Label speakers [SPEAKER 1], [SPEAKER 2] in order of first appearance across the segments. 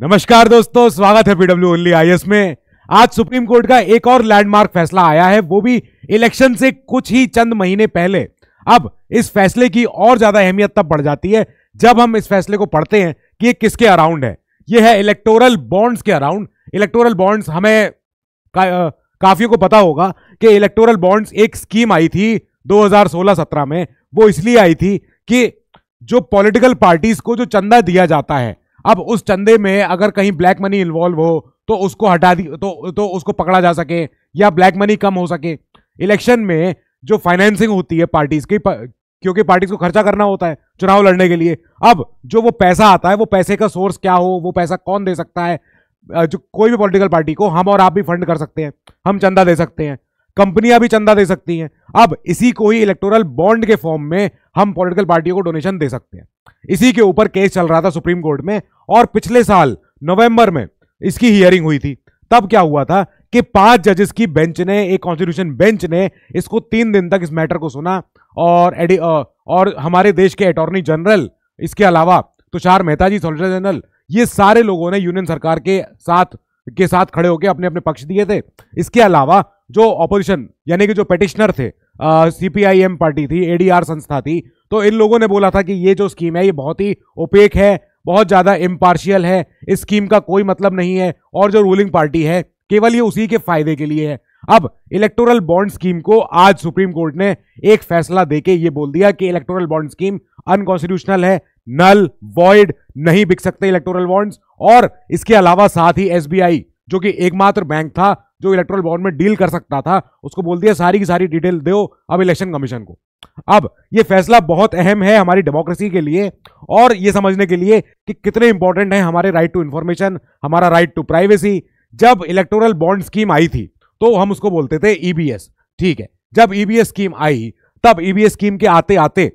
[SPEAKER 1] नमस्कार दोस्तों स्वागत है पीडब्ल्यू ओनली आईएस में आज सुप्रीम कोर्ट का एक और लैंडमार्क फैसला आया है वो भी इलेक्शन से कुछ ही चंद महीने पहले अब इस फैसले की और ज्यादा अहमियत तब बढ़ जाती है जब हम इस फैसले को पढ़ते हैं कि ये किसके अराउंड है ये है इलेक्टोरल बॉन्ड्स के अराउंड इलेक्टोरल बॉन्ड्स हमें का, आ, काफियों को पता होगा कि इलेक्टोरल बॉन्ड्स एक स्कीम आई थी 2016-17 में वो इसलिए आई थी कि जो पॉलिटिकल पार्टीज को जो चंदा दिया जाता है अब उस चंदे में अगर कहीं ब्लैक मनी इन्वॉल्व हो तो उसको हटा दी तो तो उसको पकड़ा जा सके या ब्लैक मनी कम हो सके इलेक्शन में जो फाइनेंसिंग होती है पार्टीज की क्योंकि पार्टीज को खर्चा करना होता है चुनाव लड़ने के लिए अब जो वो पैसा आता है वो पैसे का सोर्स क्या हो वो पैसा कौन दे सकता है जो कोई भी पॉलिटिकल पार्टी को हम और आप भी फंड कर सकते हैं हम चंदा दे सकते हैं कंपनियां भी चंदा दे सकती हैं अब इसी को ही इलेक्टोरल बॉन्ड के फॉर्म में हम पॉलिटिकल पार्टियों को डोनेशन दे सकते हैं इसी के ऊपर केस चल रहा था सुप्रीम कोर्ट में और पिछले साल नवंबर में इसकी हियरिंग हुई थी तब क्या हुआ था कि पांच जजेस की बेंच ने एक कॉन्स्टिट्यूशन बेंच ने इसको तीन दिन तक इस मैटर को सुना और एडि और हमारे देश के अटॉर्नी जनरल इसके अलावा तुषार मेहता जी सोलिटर जनरल ये सारे लोगों ने यूनियन सरकार के साथ के साथ खड़े होकर अपने अपने पक्ष दिए थे इसके अलावा जो ऑपोजिशन यानी कि जो पेटिशनर थे सीपीआईएम पार्टी थी एडीआर संस्था थी तो इन लोगों ने बोला था कि ये जो स्कीम है ये बहुत ही ओपेक है बहुत ज़्यादा इम्पार्शियल है इस स्कीम का कोई मतलब नहीं है और जो रूलिंग पार्टी है केवल ये उसी के फायदे के लिए है अब इलेक्टोरल बॉन्ड स्कीम को आज सुप्रीम कोर्ट ने एक फैसला देके ये बोल दिया कि इलेक्टोरल बॉन्ड स्कीम अनकॉन्स्टिट्यूशनल है नल वॉइड नहीं बिक सकते इलेक्टोरल बॉन्ड्स और इसके अलावा साथ ही एसबीआई जो कि एकमात्र बैंक था जो इलेक्ट्रोल बॉन्ड में डील कर सकता था उसको बोल दिया सारी की सारी डिटेल दो अब इलेक्शन कमीशन को अब ये फैसला बहुत अहम है हमारी डेमोक्रेसी के लिए और ये समझने के लिए कि कितने इंपॉर्टेंट है हमारे राइट टू इंफॉर्मेशन हमारा राइट टू प्राइवेसी जब इलेक्टोरल बॉन्ड स्कीम आई थी तो हम उसको बोलते थे ईबीएस e ठीक है जब ईबीएस e स्कीम आई तब ईबीएस e स्कीम के आते आते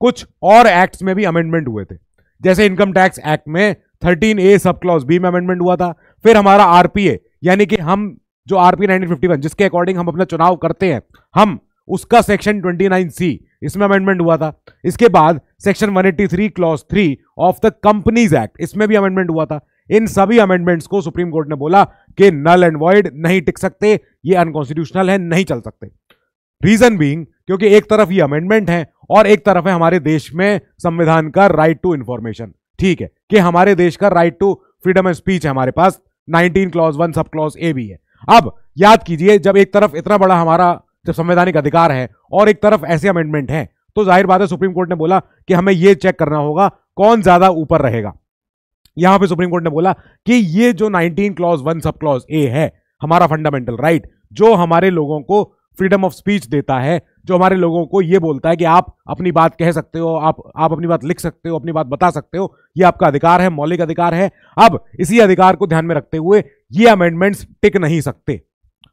[SPEAKER 1] कुछ और एक्ट्स में भी अमेंडमेंट हुए थे जैसे इनकम टैक्स एक्ट में thirteen A sub clause B में अमेंडमेंट हुआ था फिर हमारा आरपीए यानी कि हम जो आरपी 1951 जिसके अकॉर्डिंग हम अपना चुनाव करते हैं हम उसका सेक्शन 29 सी इसमें अमेंडमेंट हुआ था इसके बाद section 183 clause three of the companies act इसमें भी अमेंडमेंट हुआ था इन सभी अमेंडमेंट्स को सुप्रीम कोर्ट ने बोला कि नल एंड वॉइड नहीं टिक सकते ये अनकॉन्स्टिट्यूशनल है नहीं चल सकते रीजन बींग क्योंकि एक तरफ ये अमेंडमेंट है और एक तरफ है हमारे देश में संविधान का राइट टू इंफॉर्मेशन ठीक है कि हमारे देश का right to freedom of speech है हमारे पास 19 clause one sub clause A भी है अब याद कीजिए जब एक तरफ इतना बड़ा हमारा जब संवैधानिक अधिकार है और एक तरफ ऐसे अमेंडमेंट है तो जाहिर बात है सुप्रीम कोर्ट ने बोला कि हमें यह चेक करना होगा कौन ज्यादा ऊपर रहेगा यहां पे सुप्रीम कोर्ट ने बोला कि ये जो 19 clause one sub clause a है हमारा फंडामेंटल राइट right, जो हमारे लोगों को फ्रीडम ऑफ स्पीच देता है जो हमारे लोगों को यह बोलता है कि आप अपनी बात कह सकते हो आप आप अपनी बात लिख सकते हो अपनी बात बता सकते हो यह आपका अधिकार है मौलिक अधिकार है अब इसी अधिकार को ध्यान में रखते हुए ये अमेंडमेंट्स टिक नहीं सकते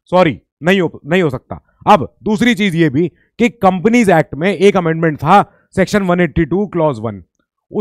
[SPEAKER 1] सॉरी नहीं हो नहीं हो सकता अब दूसरी चीज ये भी कि कंपनीज एक्ट में एक अमेंडमेंट था सेक्शन 182 क्लॉज वन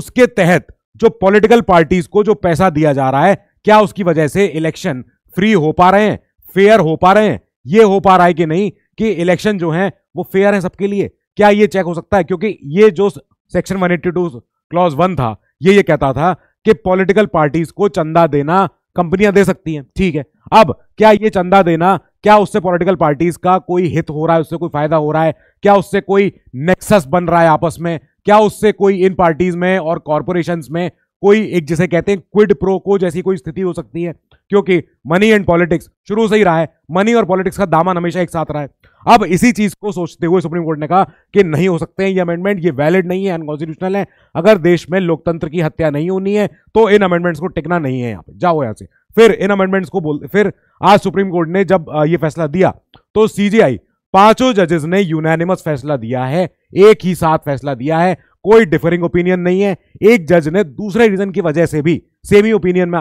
[SPEAKER 1] उसके तहत जो पॉलिटिकल पार्टीज को जो पैसा दिया जा रहा है क्या उसकी वजह से इलेक्शन फ्री हो पा रहे हैं फेयर हो पा रहे हैं ये हो पा रहा है कि नहीं कि इलेक्शन जो है वो फेयर है सबके लिए क्या ये चेक हो सकता है क्योंकि ये जो सेक्शन 182 क्लॉज वन था ये ये कहता था कि पॉलिटिकल पार्टीज को चंदा देना कंपनियां दे सकती हैं ठीक है अब क्या ये चंदा देना क्या उससे पॉलिटिकल पार्टीज का कोई हित हो रहा है उससे कोई फायदा हो रहा है क्या उससे कोई नेक्सस बन रहा है आपस में क्या उससे कोई इन पार्टीज में और कॉरपोरेशन में कोई एक जिसे कहते हैं क्विड प्रो को जैसी कोई स्थिति हो सकती है क्योंकि मनी एंड पॉलिटिक्स शुरू से ही रहा है मनी और पॉलिटिक्स का दामन हमेशा एक साथ रहा है अब इसी चीज को सोचते हुए सुप्रीम कोर्ट ने कहा कि नहीं हो सकते हैं ये अमेंडमेंट ये वैलिड नहीं है अनकॉन्स्टिट्यूशनल है अगर देश में लोकतंत्र की हत्या नहीं होनी है तो इन अमेंडमेंट्स को टिकना नहीं है यहाँ पे जाओ यहाँ से फिर इन अमेंडमेंट्स को बोल फिर आज सुप्रीम कोर्ट ने जब ये फैसला दिया तो सीजीआई पांचों जजेस ने यूनैनिमस फैसला दिया है एक ही साथ फैसला दिया है कोई डिफरिंग ओपिनियन नहीं है एक जज ने दूसरे रीजन की वजह से भी सेम ही ओपिनियन में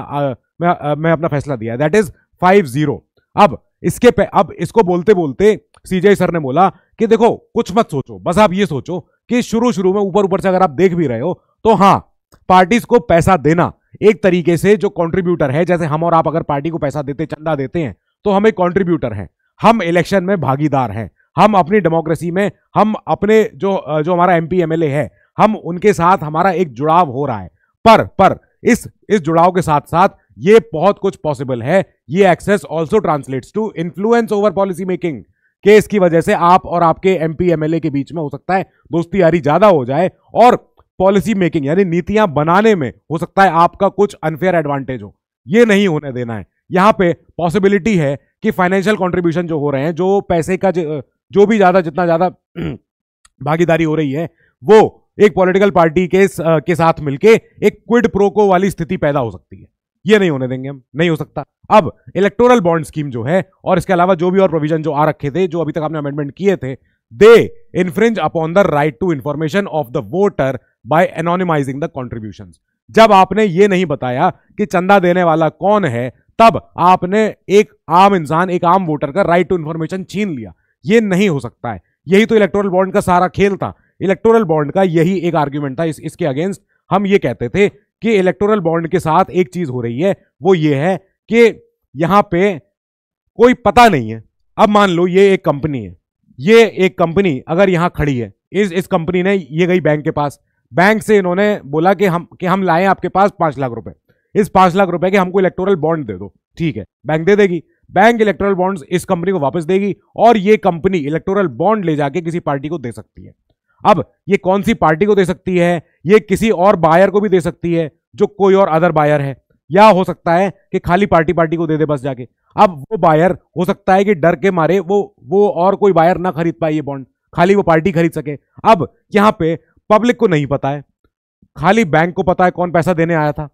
[SPEAKER 1] मैं अपना फैसला दिया दैट इज फाइव जीरो अब इसके पे अब इसको बोलते बोलते सीजे सर ने बोला कि देखो कुछ मत सोचो बस आप ये सोचो कि शुरू शुरू में ऊपर ऊपर से अगर आप देख भी रहे हो तो हाँ पार्टीज को पैसा देना एक तरीके से जो कंट्रीब्यूटर है जैसे हम और आप अगर पार्टी को पैसा देते चंदा देते हैं तो हम एक कॉन्ट्रीब्यूटर हैं हम इलेक्शन में भागीदार हैं हम अपनी डेमोक्रेसी में हम अपने जो जो हमारा एम पी है हम उनके साथ हमारा एक जुड़ाव हो रहा है पर पर इस इस जुड़ाव के साथ साथ ये बहुत कुछ पॉसिबल है ये access also translates to influence over policy making case की वजह से आप और आपके एमपी एमएलए के बीच में हो सकता है दोस्ती यारी ज्यादा हो जाए और पॉलिसी मेकिंग यानी नीतियां बनाने में हो सकता है आपका कुछ अनफेयर एडवांटेज हो ये नहीं होने देना है यहां पे पॉसिबिलिटी है कि फाइनेंशियल कंट्रीब्यूशन जो हो रहे हैं जो पैसे का जो, जो भी ज़्यादा जितना ज़्यादा भागीदारी हो रही है वो एक पॉलिटिकल पार्टी के के साथ मिलके एक क्विड प्रोको वाली स्थिति पैदा हो सकती है ये नहीं होने देंगे हम नहीं हो सकता अब इलेक्टोरल बॉन्ड स्कीम जो है और इसके अलावा जो भी और प्रोविजन जो आ रखे थे जो अभी तक आपने अमेंडमेंट किए थे they infringe upon the right to information of the voter by anonymising the contribution जब आपने ये नहीं बताया कि चंदा देने वाला कौन है तब आपने एक आम इंसान एक आम वोटर का राइट टू इंफॉर्मेशन छीन लिया ये नहीं हो सकता है यही तो इलेक्टोरल बॉन्ड का सारा खेल था इलेक्टोरल बॉन्ड का यही एक आर्ग्यूमेंट था इस, इसके अगेंस्ट हम ये कहते थे कि इलेक्टोरल बॉन्ड के साथ एक चीज हो रही है वो ये है कि यहां पे कोई पता नहीं है अब मान लो ये एक कंपनी है ये एक कंपनी अगर यहां खड़ी है इस इस कंपनी ने ये गई बैंक के पास बैंक से इन्होंने बोला कि हम कि हम लाए आपके पास पांच लाख रुपए इस पांच लाख रुपए के हमको इलेक्टोरल बॉन्ड दे दो ठीक है बैंक दे देगी बैंक इलेक्टोरल बॉन्ड्स इस कंपनी को वापस देगी और ये कंपनी इलेक्टोरल बॉन्ड ले जाके किसी पार्टी को दे सकती है अब ये कौन सी पार्टी को दे सकती है ये किसी और बायर को भी दे सकती है जो कोई और अदर बायर है या हो सकता है कि खाली पार्टी पार्टी को दे दे बस जाके अब वो बायर हो सकता है कि डर के मारे वो वो और कोई बायर ना खरीद पाए ये बॉन्ड खाली वो पार्टी खरीद सके अब यहाँ पे पब्लिक को नहीं पता है खाली बैंक को पता है कौन पैसा देने आया था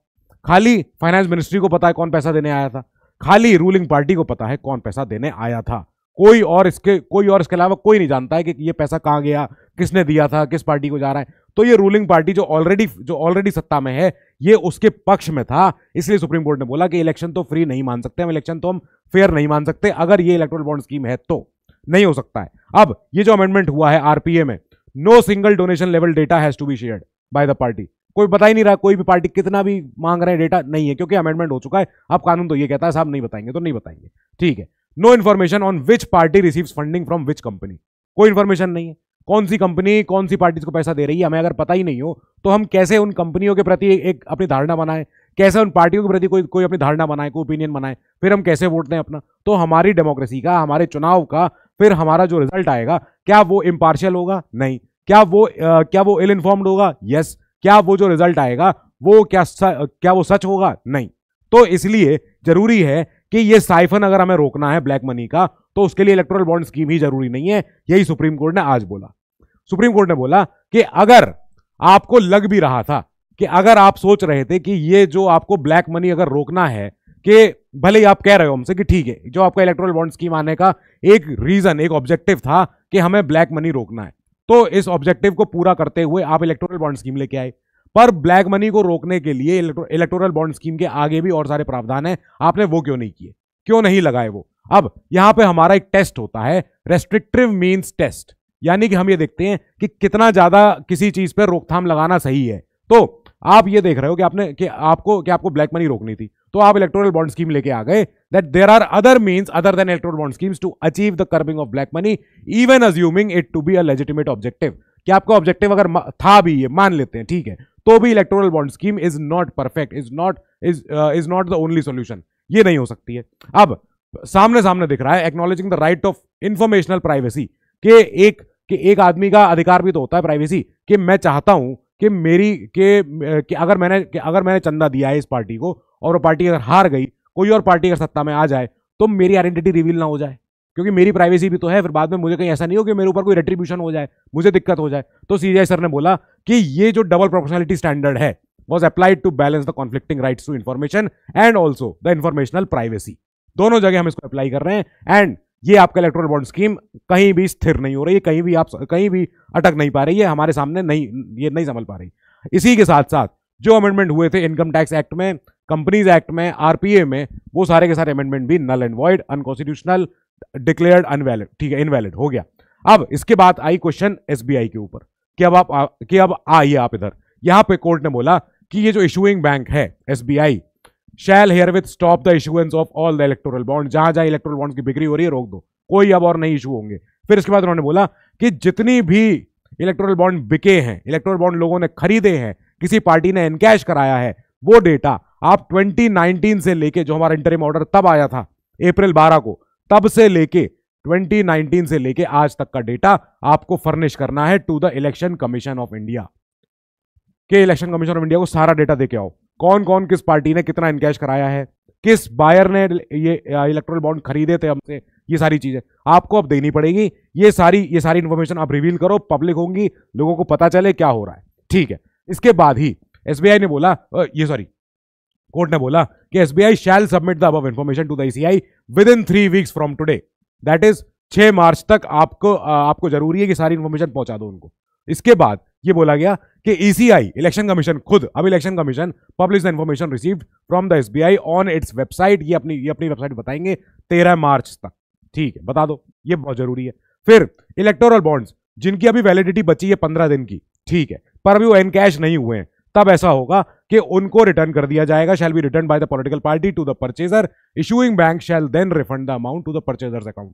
[SPEAKER 1] खाली फाइनेंस मिनिस्ट्री को पता है कौन पैसा देने आया था खाली रूलिंग पार्टी को पता है कौन पैसा देने आया था कोई और इसके कोई और इसके अलावा कोई नहीं जानता है कि ये पैसा कहाँ गया किसने दिया था किस पार्टी को जा रहा है तो ये रूलिंग पार्टी जो ऑलरेडी जो ऑलरेडी सत्ता में है ये उसके पक्ष में था इसलिए सुप्रीम कोर्ट ने बोला कि इलेक्शन तो फ्री नहीं मान सकते हम इलेक्शन तो हम फेयर नहीं मान सकते अगर ये इलेक्ट्रोल बॉन्ड स्कीम है तो नहीं हो सकता है अब ये जो अमेंडमेंट हुआ है आरपीए में no single donation level data has to be shared by the party कोई बता ही नहीं रहा कोई भी पार्टी कितना भी मांग रहे हैं डेटा नहीं है क्योंकि अमेंडमेंट हो चुका है अब कानून तो ये कहता है साहब नहीं बताएंगे तो नहीं बताएंगे ठीक है no information on which party receives funding from which company कोई इन्फॉर्मेशन नहीं है कौन सी कंपनी कौन सी पार्टीज को पैसा दे रही है हमें अगर पता ही नहीं हो तो हम कैसे उन कंपनियों के प्रति एक अपनी धारणा बनाए कैसे उन पार्टियों के प्रति कोई कोई अपनी धारणा बनाए कोई ओपिनियन बनाए फिर हम कैसे वोट दें अपना तो हमारी डेमोक्रेसी का हमारे चुनाव का फिर हमारा जो रिजल्ट आएगा क्या वो इम्पार्शियल होगा नहीं क्या वो आ, क्या वो इल इन्फॉर्म्ड होगा यस क्या वो जो रिजल्ट आएगा वो क्या स, क्या वो सच होगा नहीं तो इसलिए जरूरी है कि ये साइफन अगर हमें रोकना है ब्लैक मनी का तो उसके लिए इलेक्ट्रोल बॉन्ड स्कीम ही जरूरी नहीं है यही सुप्रीम कोर्ट ने आज बोला सुप्रीम कोर्ट ने बोला कि अगर आपको लग भी रहा था कि अगर आप सोच रहे थे कि ये जो आपको ब्लैक मनी अगर रोकना है कि भले ही आप कह रहे हो हमसे कि ठीक है जो आपका इलेक्ट्रोल बॉन्ड स्कीम आने का एक रीजन एक ऑब्जेक्टिव था कि हमें ब्लैक मनी रोकना है तो इस ऑब्जेक्टिव को पूरा करते हुए आप इलेक्ट्रोल बॉन्ड स्कीम लेके आए पर ब्लैक मनी को रोकने के लिए इलेक्टोरल बॉन्ड स्कीम के आगे भी और सारे प्रावधान है आपने वो क्यों नहीं किए क्यों नहीं लगाए वो अब यहां पे हमारा एक टेस्ट होता है रेस्ट्रिक्टिव मीन्स टेस्ट यानी कि हम ये देखते हैं कि कितना ज्यादा किसी चीज पर रोकथाम लगाना सही है तो आप ये देख रहे हो कि आपने कि आपको कि आपको ब्लैक मनी रोकनी थी तो आप इलेक्टोरल बॉन्ड स्कीम लेके आ गए that there are other means other than electoral bond schemes to achieve the curbing of black money even assuming it to be a legitimate objective कि आपका ऑब्जेक्टिव अगर था भी ये मान लेते हैं ठीक है तो भी electoral bond scheme is not perfect is not is is not the only solution ये नहीं हो सकती है अब सामने सामने दिख रहा है acknowledging the right of informational privacy के एक कि एक आदमी का अधिकार भी तो होता है प्राइवेसी कि मैं चाहता हूं कि मेरी के, के अगर मैंने के अगर मैंने चंदा दिया है इस पार्टी को और वो पार्टी अगर हार गई कोई और पार्टी अगर सत्ता में आ जाए तो मेरी आइडेंटिटी रिवील ना हो जाए क्योंकि मेरी प्राइवेसी भी तो है फिर बाद में मुझे कहीं ऐसा नहीं हो कि मेरे ऊपर कोई रेट्रीब्यूशन हो जाए मुझे दिक्कत हो जाए तो सीजीआई सर ने बोला कि ये जो डबल प्रोफेशनलिटी स्टैंडर्ड है was applied to balance the conflicting rights to information and also the informational privacy दोनों जगह हम इसको अप्लाई कर रहे हैं एंड ये आपका इलेक्ट्रोल बॉन्ड स्कीम कहीं भी स्थिर नहीं हो रही है कहीं भी आप कहीं भी अटक नहीं पा रही है हमारे सामने नहीं ये नहीं संभल पा रही इसी के साथ साथ जो अमेंडमेंट हुए थे इनकम टैक्स एक्ट में कंपनीज एक्ट में आरपीए में वो सारे के सारे अमेंडमेंट भी null and void unconstitutional declared invalid ठीक है इनवैलिड हो गया अब इसके बाद आई क्वेश्चन एसबीआई के ऊपर कि अब आप कि अब आइए आप इधर यहां पे कोर्ट ने बोला कि ये जो इशूइंग बैंक है SBI shall herewith stop the issuance of all the electoral bond जहां जहां इलेक्टोरल बॉन्ड की बिक्री हो रही है रोक दो कोई अब और नहीं इशू होंगे फिर इसके बाद उन्होंने बोला कि जितनी भी इलेक्टोरल बॉन्ड बिके हैं इलेक्टोरल बॉन्ड लोगों ने खरीदे हैं किसी पार्टी ने इनकैश कराया है वो डेटा आप 2019 से लेके जो हमारा इंटरम ऑर्डर तब आया था अप्रैल 12 को तब से लेके 2019 से लेके आज तक का डेटा आपको फर्निश करना है to the Election Commission of India के इलेक्शन कमीशन ऑफ इंडिया को सारा डेटा दे के आओ कौन कौन किस पार्टी ने कितना इनकैश कराया है किस बायर ने ये इलेक्ट्रोल बॉन्ड खरीदे थे हमसे ये सारी चीजें आपको अब देनी पड़ेगी ये सारी ये सारी इंफॉर्मेशन आप रिवील करो पब्लिक होंगी लोगों को पता चले क्या हो रहा है ठीक है इसके बाद ही एसबीआई ने बोला ये सॉरी कोर्ट ने बोला कि एसबीआई शैल सबमिट द अब information to the ECI within three weeks from today that is छह मार्च तक आपको आपको जरूरी है कि सारी इन्फॉर्मेशन पहुंचा दो उनको इसके बाद ये बोला गया कि ईसीआई इलेक्शन कमीशन खुद अब Election Commission publish the information receive from the SBI on its website ये अपनी ये अपनी वेबसाइट बताएंगे तेरह मार्च तक ठीक है बता दो ये बहुत जरूरी है फिर इलेक्टोरल बॉन्ड्स जिनकी अभी वैलिडिटी बची है पंद्रह दिन की ठीक है पर अभी वो एनकैश नहीं हुए हैं तब ऐसा होगा कि उनको रिटर्न कर दिया जाएगा shall be return by the political party to the purchaser issuing bank shall then refund the amount to the purchaser account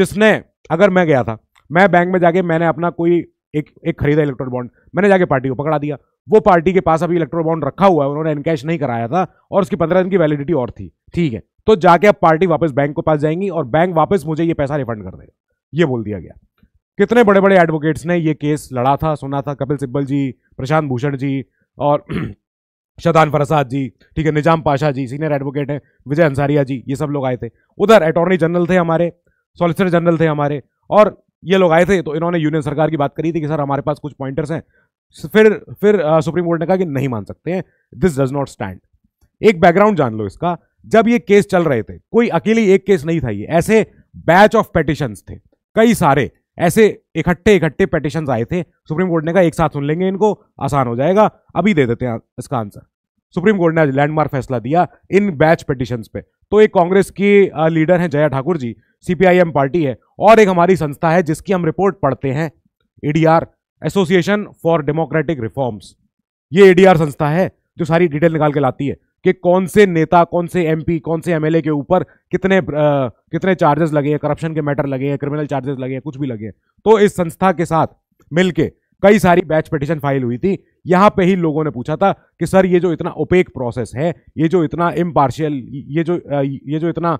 [SPEAKER 1] जिसने अगर मैं गया था मैं बैंक में जाके मैंने अपना कोई एक एक खरीदा इलेक्ट्रोल बॉन्ड मैंने जाके पार्टी को पकड़ा दिया वो पार्टी के पास अभी इलेक्ट्रोल बॉन्ड रखा हुआ है उन्होंने इनकैश नहीं कराया था और उसकी पंद्रह दिन की वैलिडिटी और थी ठीक है तो जाके अब पार्टी वापस बैंक को पास जाएंगी और बैंक वापस मुझे ये पैसा रिफंड कर देगा ये बोल दिया गया कितने बड़े बड़े एडवोकेट्स ने ये केस लड़ा था सुना था कपिल सिब्बल जी प्रशांत भूषण जी और शदान फरसाद जी ठीक है निजाम पाशा जी सीनियर एडवोकेट हैं विजय अंसारिया जी ये सब लोग आए थे उधर अटॉर्नी जनरल थे हमारे सॉलिसिटर जनरल थे हमारे और ये लोग आए थे तो इन्होंने यूनियन सरकार की बात करी थी कि सर हमारे पास कुछ पॉइंटर्स हैं फिर फिर आ, सुप्रीम कोर्ट ने कहा कि नहीं मान सकते हैं दिस डज नॉट स्टैंड एक बैकग्राउंड जान लो इसका जब ये केस चल रहे थे कोई अकेली एक केस नहीं था ये ऐसे बैच ऑफ पेटिशंस थे कई सारे ऐसे इकट्ठे इकट्ठे पेटिशन आए थे सुप्रीम कोर्ट ने कहा एक साथ सुन लेंगे इनको आसान हो जाएगा अभी दे देते हैं इसका आंसर सुप्रीम कोर्ट ने आज लैंडमार्क फैसला दिया इन बैच पिटिशन पे तो एक कांग्रेस की लीडर हैं जया ठाकुर जी सीपीआईएम पार्टी है और एक हमारी संस्था है जिसकी हम रिपोर्ट पढ़ते हैं ADR association for democratic reforms ये एडीआर e संस्था है जो सारी डिटेल निकाल के लाती है कि कौन से नेता कौन से एमपी कौन से एमएलए के ऊपर कितने आ, कितने चार्जेस लगे हैं करप्शन के मैटर लगे हैं क्रिमिनल चार्जेस लगे हैं कुछ भी लगे हैं तो इस संस्था के साथ मिलके कई सारी बैच पिटिशन फाइल हुई थी यहाँ पे ही लोगों ने पूछा था कि सर ये जो इतना ओपेक प्रोसेस है ये जो इतना इम्पार्शियल ये जो ये जो इतना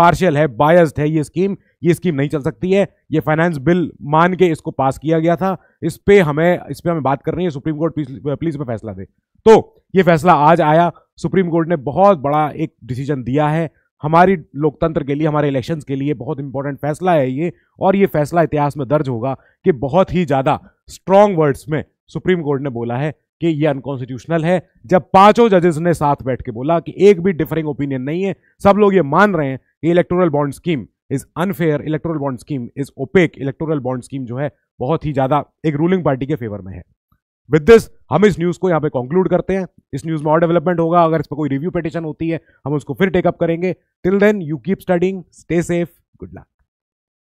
[SPEAKER 1] पार्शियल है बायस्ड है ये स्कीम ये स्कीम नहीं चल सकती है ये फाइनेंस बिल मान के इसको पास किया गया था इस पर हमें इस पर हमें बात करनी है सुप्रीम कोर्ट प्लीज पे फैसला दे तो ये फैसला आज आया सुप्रीम कोर्ट ने बहुत बड़ा एक डिसीजन दिया है हमारी लोकतंत्र के लिए हमारे इलेक्शंस के लिए बहुत इंपॉर्टेंट फैसला है ये और ये फैसला इतिहास में दर्ज होगा कि बहुत ही ज़्यादा स्ट्रॉन्ग वर्ड्स में सुप्रीम कोर्ट ने बोला है कि ये अनकॉन्स्टिट्यूशनल है जब पांचों जजेस ने साथ बैठ के बोला कि एक भी डिफरिंग ओपिनियन नहीं है सब लोग ये मान रहे हैं ये electoral bond scheme is unfair electoral bond scheme is opaque electoral bond scheme जो है बहुत ही ज्यादा एक रूलिंग पार्टी के फेवर में है विद दिस हम इस न्यूज़ को यहाँ पे कंक्लूड करते हैं इस न्यूज़ में और डेवलपमेंट होगा अगर इस पर कोई रिव्यू पिटिशन होती है हम उसको फिर टेकअप करेंगे till then you keep studying stay safe good luck